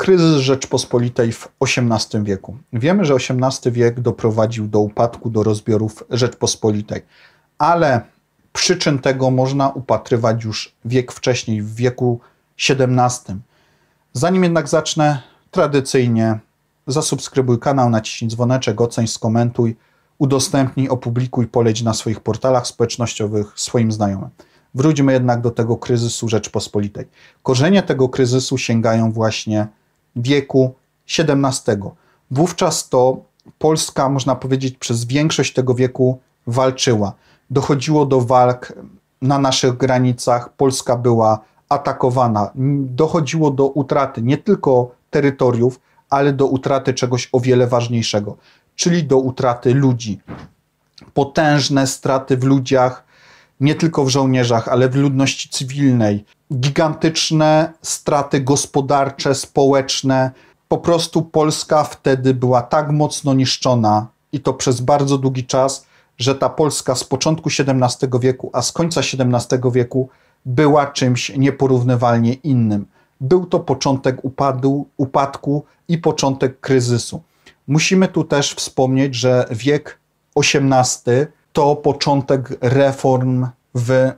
Kryzys Rzeczpospolitej w XVIII wieku. Wiemy, że XVIII wiek doprowadził do upadku, do rozbiorów Rzeczpospolitej, ale przyczyn tego można upatrywać już wiek wcześniej, w wieku XVII. Zanim jednak zacznę, tradycyjnie zasubskrybuj kanał, naciśnij dzwoneczek, oceń, skomentuj, udostępnij, opublikuj, poleć na swoich portalach społecznościowych swoim znajomym. Wróćmy jednak do tego kryzysu Rzeczpospolitej. Korzenie tego kryzysu sięgają właśnie wieku XVII. Wówczas to Polska, można powiedzieć, przez większość tego wieku walczyła. Dochodziło do walk na naszych granicach, Polska była atakowana, dochodziło do utraty nie tylko terytoriów, ale do utraty czegoś o wiele ważniejszego, czyli do utraty ludzi. Potężne straty w ludziach, nie tylko w żołnierzach, ale w ludności cywilnej, gigantyczne straty gospodarcze, społeczne. Po prostu Polska wtedy była tak mocno niszczona i to przez bardzo długi czas, że ta Polska z początku XVII wieku, a z końca XVII wieku była czymś nieporównywalnie innym. Był to początek upadu, upadku i początek kryzysu. Musimy tu też wspomnieć, że wiek XVIII to początek reform w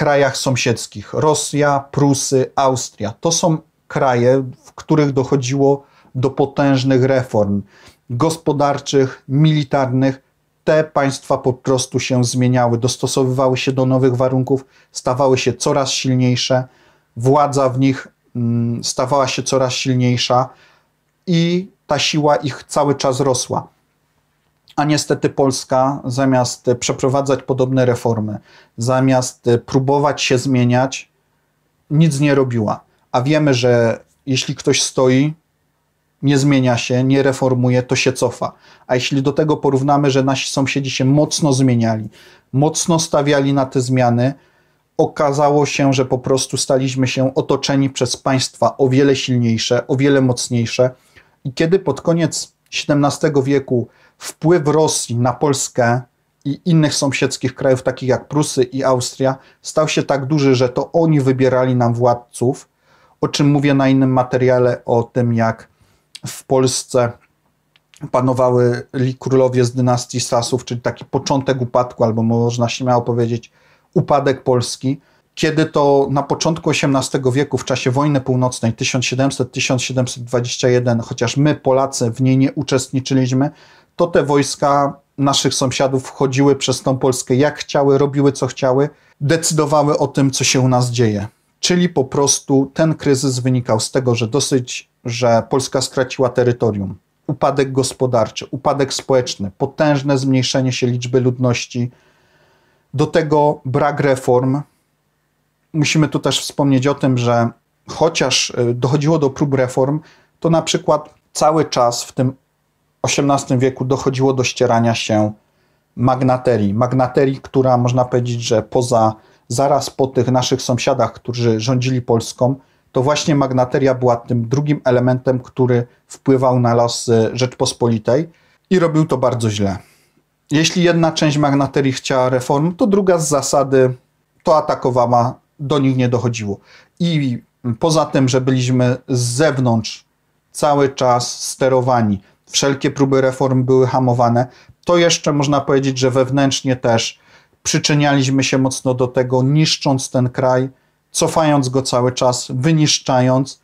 krajach sąsiedzkich Rosja, Prusy, Austria. To są kraje, w których dochodziło do potężnych reform gospodarczych, militarnych. Te państwa po prostu się zmieniały, dostosowywały się do nowych warunków, stawały się coraz silniejsze, władza w nich mm, stawała się coraz silniejsza i ta siła ich cały czas rosła. A niestety Polska, zamiast przeprowadzać podobne reformy, zamiast e, próbować się zmieniać, nic nie robiła. A wiemy, że jeśli ktoś stoi, nie zmienia się, nie reformuje, to się cofa. A jeśli do tego porównamy, że nasi sąsiedzi się mocno zmieniali, mocno stawiali na te zmiany, okazało się, że po prostu staliśmy się otoczeni przez państwa o wiele silniejsze, o wiele mocniejsze. I kiedy pod koniec XVII wieku wpływ Rosji na Polskę i innych sąsiedzkich krajów, takich jak Prusy i Austria, stał się tak duży, że to oni wybierali nam władców, o czym mówię na innym materiale, o tym jak w Polsce panowały królowie z dynastii Sasów, czyli taki początek upadku, albo można śmiało powiedzieć upadek Polski, kiedy to na początku XVIII wieku, w czasie wojny północnej 1700-1721, chociaż my, Polacy, w niej nie uczestniczyliśmy, to te wojska naszych sąsiadów wchodziły przez tą Polskę jak chciały, robiły co chciały, decydowały o tym, co się u nas dzieje. Czyli po prostu ten kryzys wynikał z tego, że dosyć, że Polska straciła terytorium, upadek gospodarczy, upadek społeczny, potężne zmniejszenie się liczby ludności, do tego brak reform. Musimy tu też wspomnieć o tym, że chociaż y, dochodziło do prób reform, to na przykład cały czas w tym XVIII wieku dochodziło do ścierania się magnaterii. Magnaterii, która można powiedzieć, że poza zaraz po tych naszych sąsiadach, którzy rządzili Polską, to właśnie magnateria była tym drugim elementem, który wpływał na los y, Rzeczpospolitej i robił to bardzo źle. Jeśli jedna część magnaterii chciała reform, to druga z zasady to atakowała, do nich nie dochodziło. I poza tym, że byliśmy z zewnątrz cały czas sterowani wszelkie próby reform były hamowane. To jeszcze można powiedzieć, że wewnętrznie też przyczynialiśmy się mocno do tego, niszcząc ten kraj, cofając go cały czas, wyniszczając.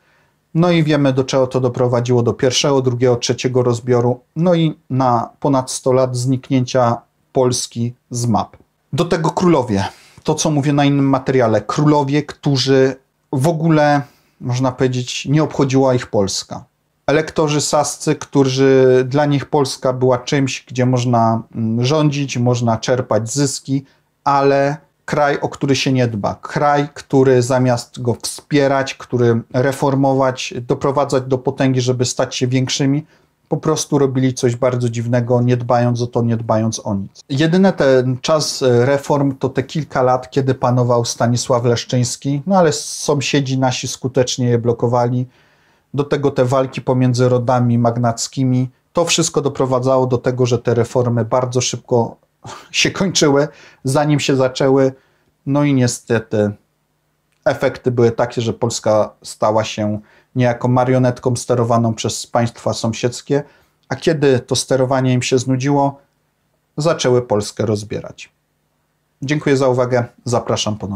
No i wiemy, do czego to doprowadziło do pierwszego, drugiego, trzeciego rozbioru, no i na ponad 100 lat zniknięcia Polski z map. Do tego królowie. To, co mówię na innym materiale. Królowie, którzy w ogóle, można powiedzieć, nie obchodziła ich Polska elektorzy sascy, którzy dla nich Polska była czymś, gdzie można mm, rządzić, można czerpać zyski, ale kraj, o który się nie dba. Kraj, który zamiast go wspierać, który reformować, doprowadzać do potęgi, żeby stać się większymi, po prostu robili coś bardzo dziwnego, nie dbając o to, nie dbając o nic. Jedyny ten czas e, reform to te kilka lat, kiedy panował Stanisław Leszczyński, no ale sąsiedzi nasi skutecznie je blokowali do tego te walki pomiędzy rodami magnackimi, to wszystko doprowadzało do tego, że te reformy bardzo szybko się kończyły, zanim się zaczęły. No i niestety efekty były takie, że Polska stała się niejako marionetką sterowaną przez państwa sąsiedzkie, a kiedy to sterowanie im się znudziło, zaczęły Polskę rozbierać. Dziękuję za uwagę, zapraszam ponownie.